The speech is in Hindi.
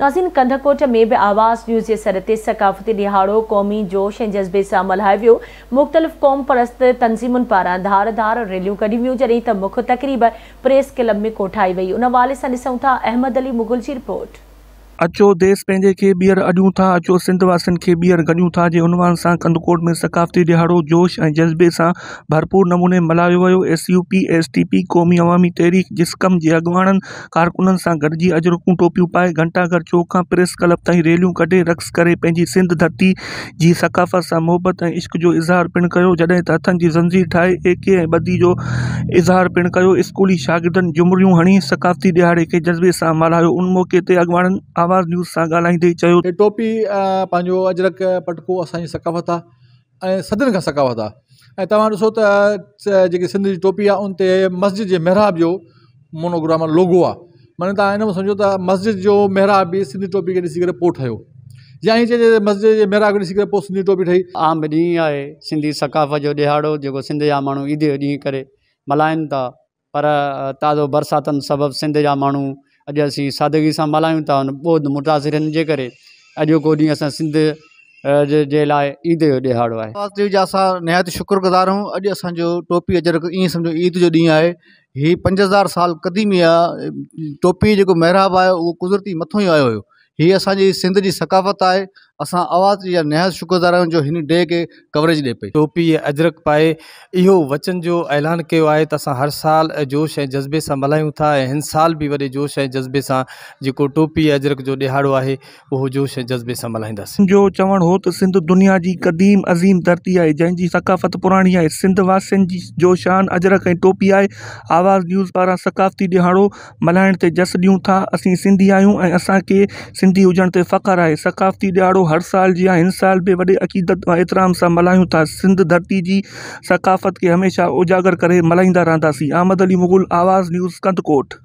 नाजिन कंधकोट में आवाज़ न्यूज़ के सर से सकाफ़ती दिहाड़ो क़ौमी जोश ए जज़्बे से मल्हायो वो मुख़्तलिफ़ क़ौम परस्त तनज़ीमुनि पारा धार धार रैलू कड़ी वियूं जॾहिं त मुख्य तकरीब प्रेस क्लब में कोठाई वही उन हवाले से अहमद अली मुगल की रिपोर्ट अचो देश पैं बीहर अड़ूँ था अचो सिंधवास के बीहर गड़ूँ था जे उनवान कंदकोट में सकाफ़ती दिहाड़ो जोश ए जज़्बे से भरपूर नमूने मल्हायो वो S U P S T P Qaumi Awami तहरीक जिसकम के अगवाणन कारकुन से गॾिजी अजरकू टोपू पाए घंटाघर चौक का प्रेस क्लब ताईं रैलू कटे रक़्स करी सिंध धरती की सकाफ़त से मोहब्बत ए इश्क जो इज़हार पिण कर जॾहिं त हथन की ज़ंजीर ठाए एके बदी जो इज़हार पिण कर स्कूली शागिर्दनि जुमरू हणी सकाफ़ती दिहाड़े के जज़्बे से मलाया उन मौक़े अगवाणन ॻाल्हाईंदे चयो की टोपी पंहिंजो अजरक पटको असांजी सकाफ़त आहे ऐं सदियुनि खां सकाफ़त आहे ऐं तव्हां ॾिसो त जेकी सिंध जी टोपी आहे उन ते मस्जिद जे महिरा जो मोनोग्राम लोगो आहे माना तव्हां इनमें समुझो त मस्जिद जो महरब बि सिंधी टोपी खे ॾिसी करे पोइ ठहियो जंहिं ई चइजे मस्जिद जे महिरा खे ॾिसी करे पोइ सिंधी टोपी ठही आम ॾींहुं आहे सिंधी सकाफ़त जो ॾिहाड़ो जेको सिंध जा माण्हू ईद जे ॾींहुं करे था पर ताज़ो बरसातुनि सबबु सिंध जा माण्हू अज अस सादगी से मल्हूँ था उन ॿोध मुतासिरनि के करे अॼोको ॾींहुं असां सिंध जे लाइ ईद जो ॾियारो आहे जा असां निहायत शुक्रगुज़ार हूँ अज असांजो टोपी अजरक ईअं समझो ईद जो ढी है हि पंज हज़ार साल क़दीमी आ टोपी जो मेहराब आहे उहो कुदरती मथो ही आयो हो हीअ असि सिंध की सकाफ़त है अस आवाज़ या निहाज़ शुक्रगुज़ार आहियूं जो डे के कवरेज दे पे टोपी ऐं अजरक पाए इो वचन जो ऐलान किया है असा हर साल जोश ए जज़्बे से मल्हायूं था इन साल भी वे जोश ए जज़्बे से जो टोपी अजरक जो दिहाड़ो है वह जोश ए जज़्बे से मल्हाईंदासीं जो चवण हो तो सिंध दुनिया की क़दीम अज़ीम धरती है जैसी सकाफ़त पुरानी है सिंध वास जो शान अजरक टोपी आहे आवाज़ न्यूज़ पारा सकाफ़ती दिहाड़ो मल्हाइण से जस दूँ था असीं सिंधी आयो असा के सिंधी हुजन से फ़ख़्रु है सकाफ़ती दिहाड़ो हर साल जी हाँ, इन साल भी वे अक़ीदत एतराम से सां मल्हायूं था सिंध धरती की सकाफ़त के हमेशा उजागर कर मल्हाईंदा रहंदासीं अहमद अली मुग़ुल आवाज़ न्यूज़ कंदकोट